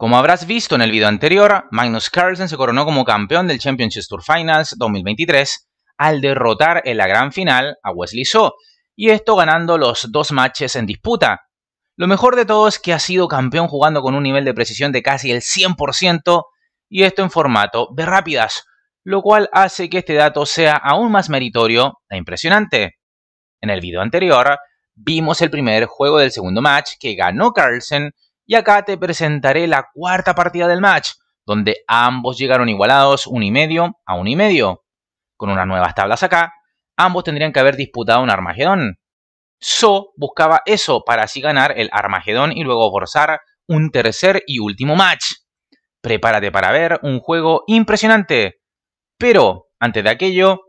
Como habrás visto en el video anterior, Magnus Carlsen se coronó como campeón del Championship Tour Finals 2023 al derrotar en la gran final a Wesley So, y esto ganando los dos matches en disputa. Lo mejor de todo es que ha sido campeón jugando con un nivel de precisión de casi el 100% y esto en formato de rápidas, lo cual hace que este dato sea aún más meritorio e impresionante. En el video anterior, vimos el primer juego del segundo match que ganó Carlsen y acá te presentaré la cuarta partida del match, donde ambos llegaron igualados un y medio a un y medio. Con unas nuevas tablas acá, ambos tendrían que haber disputado un Armagedón. So buscaba eso para así ganar el Armagedón y luego forzar un tercer y último match. Prepárate para ver un juego impresionante. Pero, antes de aquello,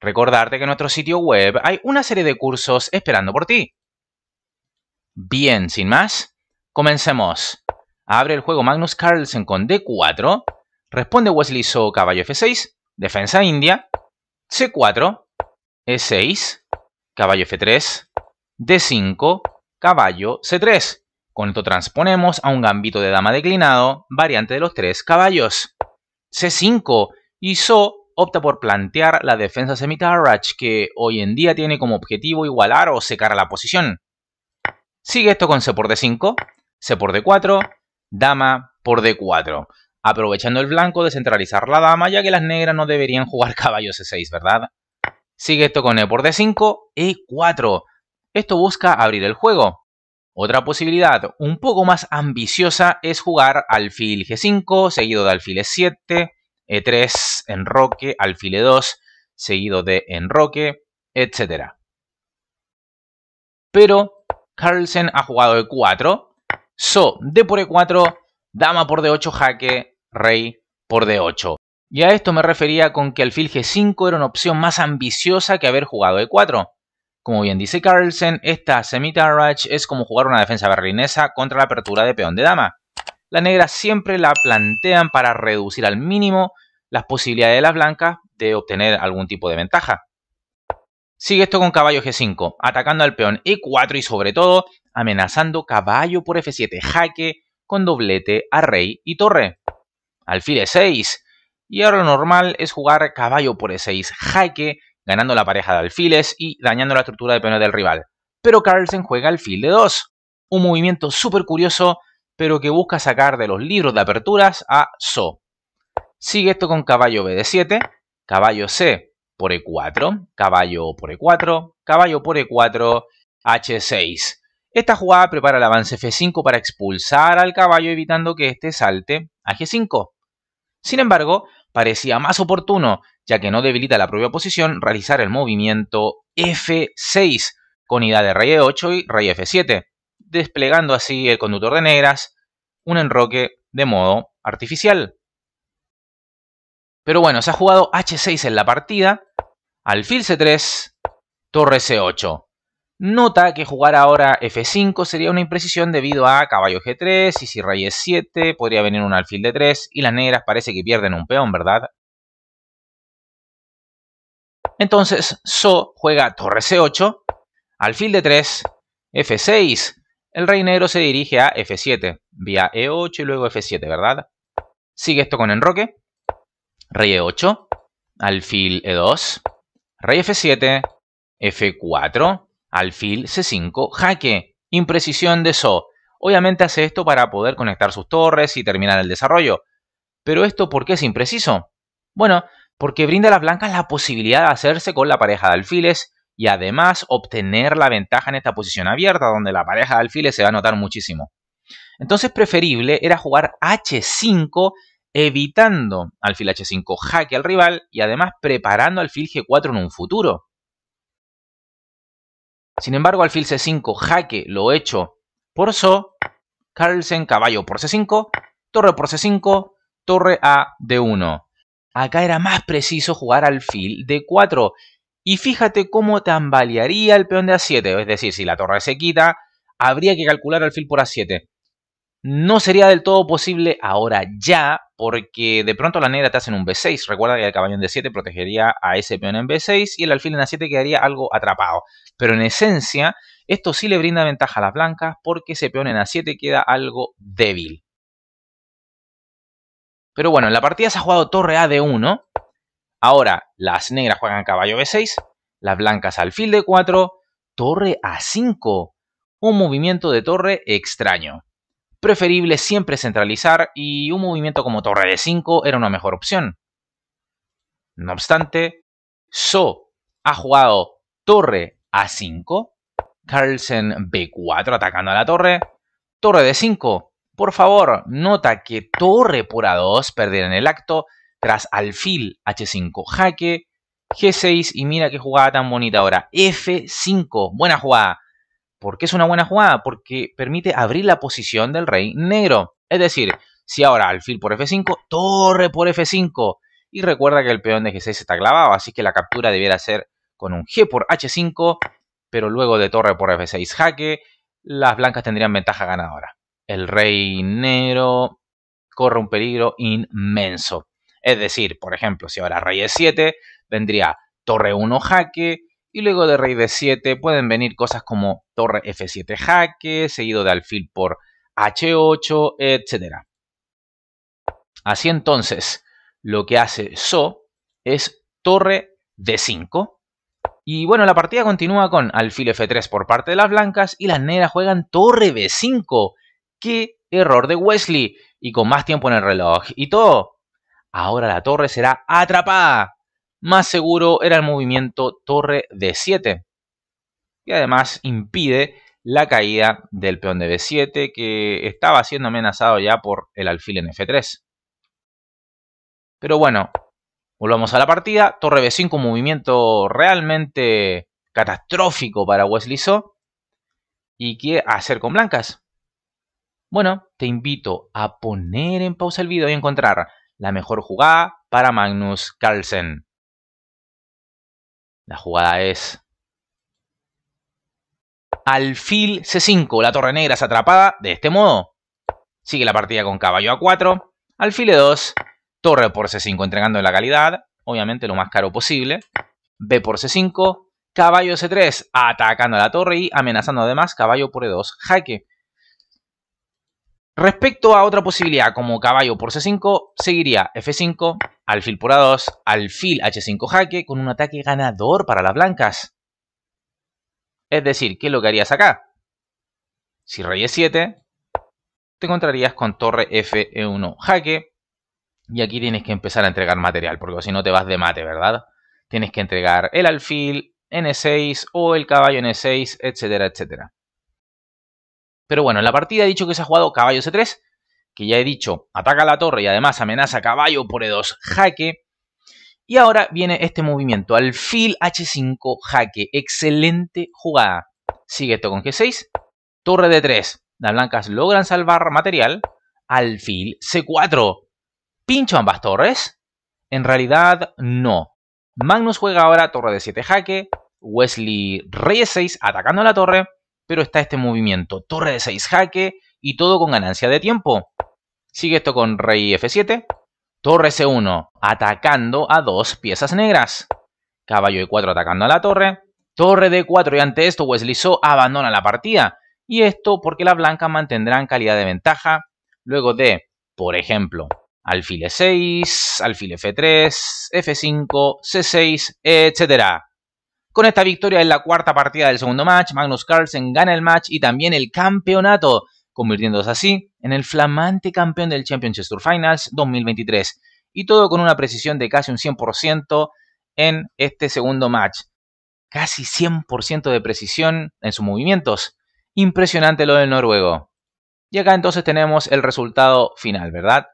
recordarte que en nuestro sitio web hay una serie de cursos esperando por ti. Bien, sin más, Comencemos. Abre el juego Magnus Carlsen con D4. Responde Wesley So caballo F6. Defensa india. C4. E6. Caballo F3. D5. Caballo C3. Con esto transponemos a un gambito de dama declinado, variante de los tres caballos. C5. Y So opta por plantear la defensa semitarrach, que hoy en día tiene como objetivo igualar o secar a la posición. Sigue esto con C por D5, C por D4, dama por D4. Aprovechando el blanco de centralizar la dama, ya que las negras no deberían jugar caballo C6, ¿verdad? Sigue esto con E por D5, E4. Esto busca abrir el juego. Otra posibilidad un poco más ambiciosa es jugar alfil G5, seguido de alfil E7, E3, enroque, alfil E2, seguido de enroque, etc. Pero Carlsen ha jugado E4, So, D por E4, dama por D8, jaque, rey por D8. Y a esto me refería con que el alfil G5 era una opción más ambiciosa que haber jugado E4. Como bien dice Carlsen, esta semi es como jugar una defensa berlinesa contra la apertura de peón de dama. Las negras siempre la plantean para reducir al mínimo las posibilidades de las blancas de obtener algún tipo de ventaja. Sigue esto con caballo G5, atacando al peón E4 y sobre todo amenazando caballo por f7 jaque con doblete a rey y torre. Alfil e6. Y ahora lo normal es jugar caballo por e6 jaque, ganando la pareja de alfiles y dañando la estructura de peones del rival. Pero Carlsen juega alfil de 2. Un movimiento súper curioso, pero que busca sacar de los libros de aperturas a So. Sigue esto con caballo b de 7, caballo c por e4, caballo por e4, caballo por e4, h6. Esta jugada prepara el avance F5 para expulsar al caballo evitando que éste salte a G5. Sin embargo, parecía más oportuno, ya que no debilita la propia posición, realizar el movimiento F6 con ida de rey E8 y rey F7, desplegando así el conductor de negras, un enroque de modo artificial. Pero bueno, se ha jugado H6 en la partida, alfil C3, torre C8. Nota que jugar ahora F5 sería una imprecisión debido a caballo G3 y si rey E7 podría venir un alfil de 3 y las negras parece que pierden un peón, ¿verdad? Entonces, So juega torre C8, alfil de 3, F6. El rey negro se dirige a F7, vía E8 y luego F7, ¿verdad? Sigue esto con enroque. Rey E8, alfil E2, rey F7, F4, alfil C5, jaque, imprecisión de So. Obviamente hace esto para poder conectar sus torres y terminar el desarrollo. Pero esto ¿por qué es impreciso? Bueno, porque brinda a las blancas la posibilidad de hacerse con la pareja de alfiles y además obtener la ventaja en esta posición abierta donde la pareja de alfiles se va a notar muchísimo. Entonces preferible era jugar H5 evitando alfil H5 jaque al rival y además preparando alfil G4 en un futuro. Sin embargo, alfil c5, jaque lo he hecho por So, Carlsen caballo por c5, torre por c5, torre a d1. Acá era más preciso jugar alfil d4. Y fíjate cómo tambalearía el peón de a7, es decir, si la torre se quita, habría que calcular alfil por a7. No sería del todo posible ahora ya, porque de pronto la negra te hacen un B6. Recuerda que el caballón d 7 protegería a ese peón en B6 y el alfil en A7 quedaría algo atrapado. Pero en esencia, esto sí le brinda ventaja a las blancas porque ese peón en A7 queda algo débil. Pero bueno, en la partida se ha jugado torre A de 1. Ahora, las negras juegan caballo B6, las blancas alfil de 4, torre A5. Un movimiento de torre extraño. Preferible siempre centralizar y un movimiento como torre de 5 era una mejor opción. No obstante, So ha jugado torre a 5, Carlsen B4 atacando a la torre, torre de 5. Por favor, nota que torre por A2 perderá en el acto tras alfil H5 jaque, G6 y mira qué jugada tan bonita ahora, F5, buena jugada. ¿Por qué es una buena jugada? Porque permite abrir la posición del rey negro. Es decir, si ahora alfil por F5, torre por F5. Y recuerda que el peón de G6 está clavado, así que la captura debiera ser con un G por H5, pero luego de torre por F6 jaque, las blancas tendrían ventaja ganadora. El rey negro corre un peligro inmenso. Es decir, por ejemplo, si ahora rey E7, vendría torre 1 jaque, y luego de rey de 7 pueden venir cosas como torre f7 jaque, seguido de alfil por h8, etc. Así entonces, lo que hace So es torre d5. Y bueno, la partida continúa con alfil f3 por parte de las blancas y las negras juegan torre b5. ¡Qué error de Wesley! Y con más tiempo en el reloj. Y todo. Ahora la torre será atrapada más seguro era el movimiento torre d 7 y además impide la caída del peón de b7 que estaba siendo amenazado ya por el alfil en f3. Pero bueno, volvamos a la partida. Torre b5, un movimiento realmente catastrófico para Wesley So. ¿Y qué hacer con blancas? Bueno, te invito a poner en pausa el video y encontrar la mejor jugada para Magnus Carlsen. La jugada es alfil C5, la torre negra es atrapada, de este modo. Sigue la partida con caballo A4, alfil E2, torre por C5, entregando la calidad, obviamente lo más caro posible. B por C5, caballo C3, atacando a la torre y amenazando además caballo por E2, jaque. Respecto a otra posibilidad como caballo por C5, seguiría F5, alfil por A2, alfil H5 jaque con un ataque ganador para las blancas. Es decir, ¿qué es lo que harías acá? Si rey E7, te encontrarías con torre F 1 jaque y aquí tienes que empezar a entregar material porque si no te vas de mate, ¿verdad? Tienes que entregar el alfil, N6 o el caballo N6, etcétera, etcétera. Pero bueno, en la partida he dicho que se ha jugado caballo C3, que ya he dicho, ataca la torre y además amenaza caballo por E2 jaque. Y ahora viene este movimiento, alfil H5 jaque, excelente jugada. Sigue esto con G6, torre D3, las blancas logran salvar material, alfil C4, pincho ambas torres. En realidad no, Magnus juega ahora torre de 7 jaque, Wesley rey 6 atacando la torre, pero está este movimiento. Torre de 6 jaque y todo con ganancia de tiempo. Sigue esto con rey f7, torre c1 atacando a dos piezas negras. Caballo e4 atacando a la torre. Torre d4 y ante esto Wesley So abandona la partida. Y esto porque las blancas mantendrán calidad de ventaja luego de, por ejemplo, alfil e6, alfil f3, f5, c6, etcétera. Con esta victoria en la cuarta partida del segundo match, Magnus Carlsen gana el match y también el campeonato, convirtiéndose así en el flamante campeón del Championship Tour Finals 2023. Y todo con una precisión de casi un 100% en este segundo match. Casi 100% de precisión en sus movimientos. Impresionante lo del noruego. Y acá entonces tenemos el resultado final, ¿verdad?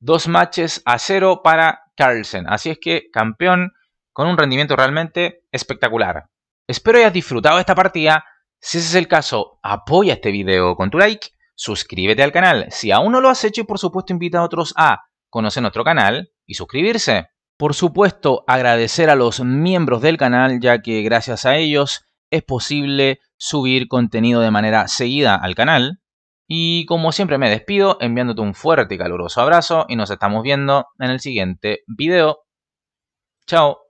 Dos matches a cero para Carlsen. Así es que campeón con un rendimiento realmente espectacular. Espero hayas disfrutado de esta partida. Si ese es el caso, apoya este video con tu like, suscríbete al canal si aún no lo has hecho y por supuesto invita a otros a conocer nuestro canal y suscribirse. Por supuesto, agradecer a los miembros del canal ya que gracias a ellos es posible subir contenido de manera seguida al canal. Y como siempre me despido enviándote un fuerte y caluroso abrazo y nos estamos viendo en el siguiente video. Chao.